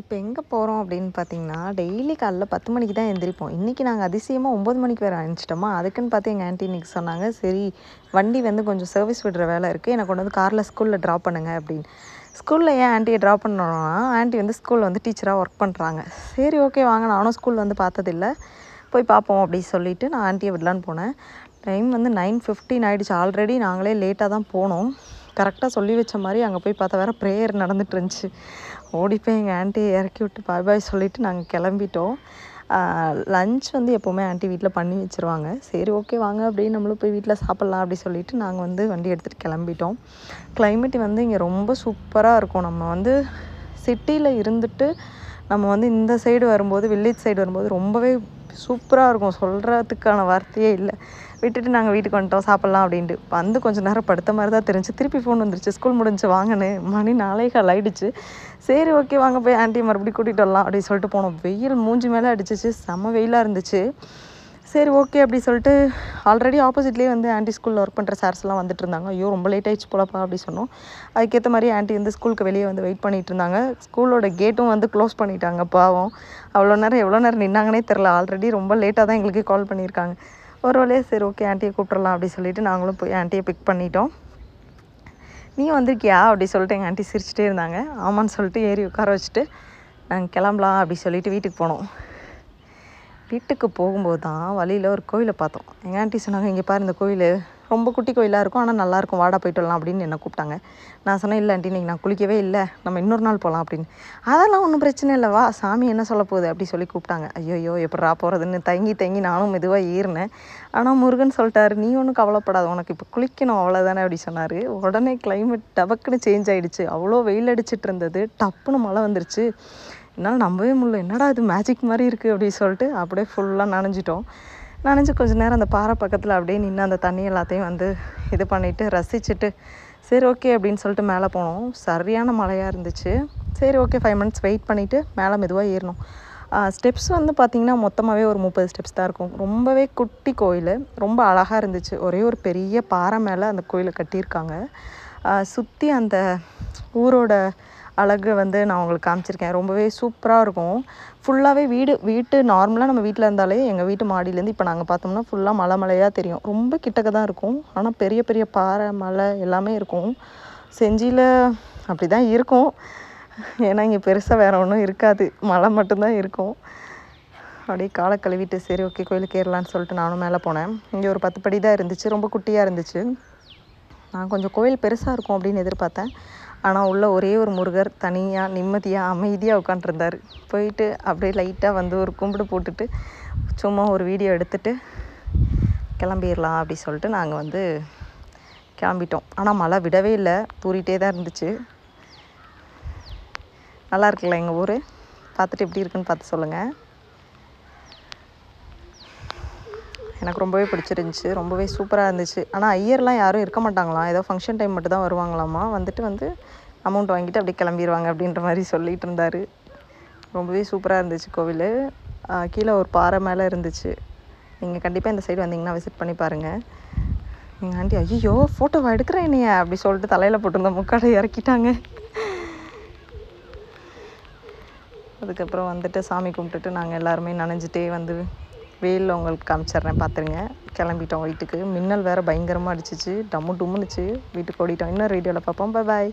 இப்போ எங்கே போகிறோம் அப்படின்னு பார்த்தீங்கன்னா டெய்லி காலைல பத்து மணிக்கு தான் எந்திரிப்போம் இன்றைக்கி நாங்கள் அதிசயமாக ஒம்பது மணிக்கு வேறு அனுப்பிச்சிட்டோமா அதுக்குன்னு பார்த்து எங்கள் ஆண்டி இன்றைக்கி சொன்னாங்க சரி வண்டி வந்து கொஞ்சம் சர்வீஸ் விடுற வேலை இருக்குது எனக்கு கொண்டு வந்து காரில் ஸ்கூலில் ட்ராப் பண்ணுங்க அப்படின்னு ஸ்கூலில் ஏன் ஆண்டியை ட்ராப் பண்ணணும்னா ஆண்டி வந்து ஸ்கூலில் வந்து டீச்சராக ஒர்க் பண்ணுறாங்க சரி ஓகே வாங்க நானும் ஸ்கூல் வந்து பார்த்ததில்ல போய் பார்ப்போம் அப்படின்னு சொல்லிவிட்டு நான் ஆண்டியை விடலான்னு போனேன் டைம் வந்து நைன் ஃபிஃப்டின் ஆகிடுச்சு ஆல்ரெடி நாங்களே லேட்டாக தான் போனோம் கரெக்டாக சொல்லி வச்ச மாதிரி அங்கே போய் பார்த்தா வேறு ப்ரேயர் நடந்துட்டு இருந்துச்சு ஓடி போய் எங்கள் ஆண்ட்டியை இறக்கி விட்டு பாய் பாய் சொல்லிவிட்டு நாங்கள் கிளம்பிட்டோம் லஞ்ச் வந்து எப்போவுமே ஆண்டி வீட்டில் பண்ணி வச்சுருவாங்க சரி ஓகே வாங்க அப்படின்னு நம்மளும் போய் வீட்டில் சாப்பிட்லாம் அப்படி சொல்லிவிட்டு நாங்கள் வந்து வண்டி எடுத்துகிட்டு கிளம்பிட்டோம் கிளைமேட் வந்து இங்கே ரொம்ப சூப்பராக இருக்கும் நம்ம வந்து சிட்டியில் இருந்துட்டு நம்ம வந்து இந்த சைடு வரும்போது வில்லேஜ் சைடு வரும்போது ரொம்பவே சூப்பராக இருக்கும் சொல்கிறதுக்கான வார்த்தையே இல்லை விட்டுட்டு நாங்கள் வீட்டுக்கு வந்துட்டோம் சாப்பிட்லாம் அப்படின்ட்டு வந்து கொஞ்சம் நேரம் படுத்த மாதிரி தான் தெரிஞ்சு திருப்பி ஃபோன் வந்துருச்சு ஸ்கூல் முடிஞ்சு வாங்கினு மணி நாளைக்கால் ஆகிடுச்சு சரி ஓகே வாங்க போய் ஆண்டி மறுபடியும் கூட்டிகிட்டு வரலாம் அப்படின்னு சொல்லிட்டு போனோம் வெயில் மூஞ்சி மேலே அடிச்சிச்சு செம்ம வெயிலாக இருந்துச்சு சரி ஓகே அப்படி சொல்லிட்டு ஆல்ரெடி ஆப்போசிட்லேயே வந்து ஆண்டி ஸ்கூலில் ஒர்க் பண்ணுற எல்லாம் வந்துட்டு இருந்தாங்க ஐயோ ரொம்ப லேட் ஆயிடுச்சு போலப்பா அப்படி சொன்னோம் அதுக்கேற்ற மாதிரி ஆண்டி வந்து ஸ்கூலுக்கு வெளியே வந்து வெயிட் பண்ணிகிட்டு இருந்தாங்க ஸ்கூலோட கேட்டும் வந்து க்ளோஸ் பண்ணிட்டாங்க பாவம் அவ்வளோ நேரம் எவ்வளோ நேரம் நின்னாங்கன்னே தெரில ஆல்ரெடி ரொம்ப லேட்டாக தான் எங்களுக்கு கால் பண்ணியிருக்காங்க ஒரு வழியாக சரி ஓகே ஆண்டியை கூப்பிட்றலாம் அப்படி சொல்லிவிட்டு நாங்களும் போய் ஆண்டியை பிக் பண்ணிட்டோம் நீ வந்திருக்கியா அப்படி சொல்லிட்டு எங்கள் ஆண்டி சிரிச்சிட்டே இருந்தாங்க ஆமான்னு சொல்லிட்டு ஏறி உட்கார வச்சுட்டு நாங்கள் கிளம்பலாம் அப்படி சொல்லிட்டு வீட்டுக்கு போனோம் வீட்டுக்கு போகும்போது தான் வழியில் ஒரு கோயிலை பார்த்தோம் எங்கள் ஆண்டி சொன்னாங்க இங்கே பாரு இந்த கோயில் ரொம்ப குட்டி கோயிலாக இருக்கும் ஆனால் நல்லாயிருக்கும் வாடா போயிட்டு வரலாம் அப்படின்னு என்னை கூப்பிட்டாங்க நான் சொன்னேன் இல்லை ஆண்டி நீங்கள் நான் குளிக்கவே இல்லை நம்ம இன்னொரு நாள் போகலாம் அப்படின்னு அதெல்லாம் ஒன்றும் பிரச்சனை இல்லை வா சாமி என்ன சொல்ல போகுது அப்படி சொல்லி கூப்பிட்டாங்க ஐயோயோ எப்படா போகிறதுன்னு தங்கி தங்கி நானும் மெதுவாக ஏறினேன் ஆனால் முருகன் சொல்லிட்டார் நீ ஒன்றும் கவலைப்படாது உனக்கு இப்போ குளிக்கணும் அவ்வளோதானே அப்படி சொன்னார் உடனே கிளைமேட் டபக்குன்னு சேஞ்ச் ஆகிடுச்சு அவ்வளோ வெயில் அடிச்சிட்டு இருந்தது டப்புன்னு மழை வந்துருச்சு என்னால் நம்பவே முடியல என்னடா இது மேஜிக் மாதிரி இருக்குது அப்படின்னு சொல்லிட்டு அப்படியே ஃபுல்லாக நனைஞ்சிட்டோம் நினச்சி கொஞ்ச நேரம் அந்த பாறை பக்கத்தில் அப்படியே நின்று அந்த தண்ணி எல்லாத்தையும் வந்து இது பண்ணிவிட்டு ரசிச்சுட்டு சரி ஓகே அப்படின்னு சொல்லிட்டு மேலே போனோம் சரியான மழையாக இருந்துச்சு சரி ஓகே ஃபைவ் மினிட்ஸ் வெயிட் பண்ணிவிட்டு மேலே மெதுவாக ஏறினோம் ஸ்டெப்ஸ் வந்து பார்த்திங்கன்னா மொத்தமாகவே ஒரு முப்பது ஸ்டெப்ஸ் தான் இருக்கும் ரொம்பவே குட்டி கோயில் ரொம்ப அழகாக இருந்துச்சு ஒரே ஒரு பெரிய பாறை மேலே அந்த கோயிலை கட்டியிருக்காங்க சுற்றி அந்த ஊரோட அழகு வந்து நான் உங்களுக்கு காமிச்சிருக்கேன் ரொம்பவே சூப்பராக இருக்கும் ஃபுல்லாகவே வீடு வீட்டு நார்மலாக நம்ம வீட்டில் இருந்தாலே எங்கள் வீட்டு மாடியிலேருந்து இப்போ நாங்கள் பார்த்தோம்னா ஃபுல்லாக மலை மலையாக தெரியும் ரொம்ப கிட்டக்க தான் இருக்கும் ஆனால் பெரிய பெரிய பாறை மலை எல்லாமே இருக்கும் செஞ்சியில் அப்படி தான் இருக்கும் ஏன்னா இங்கே பெருசாக வேறு ஒன்றும் இருக்காது மழை மட்டும்தான் இருக்கும் அப்படியே காலை கழுவிட்டு சரி ஓகே கோயிலுக்கு ஏறலான்னு சொல்லிட்டு நானும் மேலே போனேன் இங்கே ஒரு பத்து படி தான் இருந்துச்சு ரொம்ப குட்டியாக இருந்துச்சு நான் கொஞ்சம் கோயில் பெருசாக இருக்கும் அப்படின்னு எதிர்பார்த்தேன் ஆனால் உள்ளே ஒரே ஒரு முருகர் தனியாக நிம்மதியாக அமைதியாக உட்காண்ட்ருந்தார் போயிட்டு அப்படியே லைட்டாக வந்து ஒரு கும்பிடு போட்டுட்டு சும்மா ஒரு வீடியோ எடுத்துட்டு கிளம்பிடலாம் அப்படி சொல்லிட்டு நாங்கள் வந்து கிளம்பிட்டோம் ஆனால் மழை விடவே இல்லை தூரிகிட்டே தான் இருந்துச்சு நல்லா இருக்குல்ல எங்கள் ஊர் பார்த்துட்டு எப்படி இருக்குன்னு பார்த்து சொல்லுங்கள் எனக்கு ரொம்பவே பிடிச்சிருந்துச்சி ரொம்பவே சூப்பராக இருந்துச்சு ஆனால் ஐயர்லாம் யாரும் இருக்க மாட்டாங்களாம் ஏதோ ஃபங்க்ஷன் டைம் மட்டும் தான் வருவாங்களாமா வந்துட்டு வந்து அமௌண்ட் வாங்கிட்டு அப்படியே கிளம்பிடுவாங்க அப்படின்ற மாதிரி சொல்லிகிட்டு இருந்தார் ரொம்பவே சூப்பராக இருந்துச்சு கோவில் கீழே ஒரு பாறை மேலே இருந்துச்சு நீங்கள் கண்டிப்பாக இந்த சைடு வந்தீங்கன்னா விசிட் பண்ணி பாருங்கள் எங்கள் ஆண்டி ஐயோ ஃபோட்டோவை எடுக்கிறேன் என்னைய அப்படி சொல்லிட்டு தலையில் போட்டிருந்த முக்காடை இறக்கிட்டாங்க அதுக்கப்புறம் வந்துட்டு சாமி கும்பிட்டுட்டு நாங்கள் எல்லாருமே நனைஞ்சிட்டே வந்து வெயிலில் உங்களுக்கு காமிச்சிட்றேன் பார்த்துருங்க கிளம்பிட்டோம் வீட்டுக்கு மின்னல் வேறு பயங்கரமாக அடிச்சிச்சு டம்மு டும்முனுச்சு வீட்டுக்கு ஓடிட்டோம் இன்னொரு வீடியோவில் பார்ப்போம் பாய்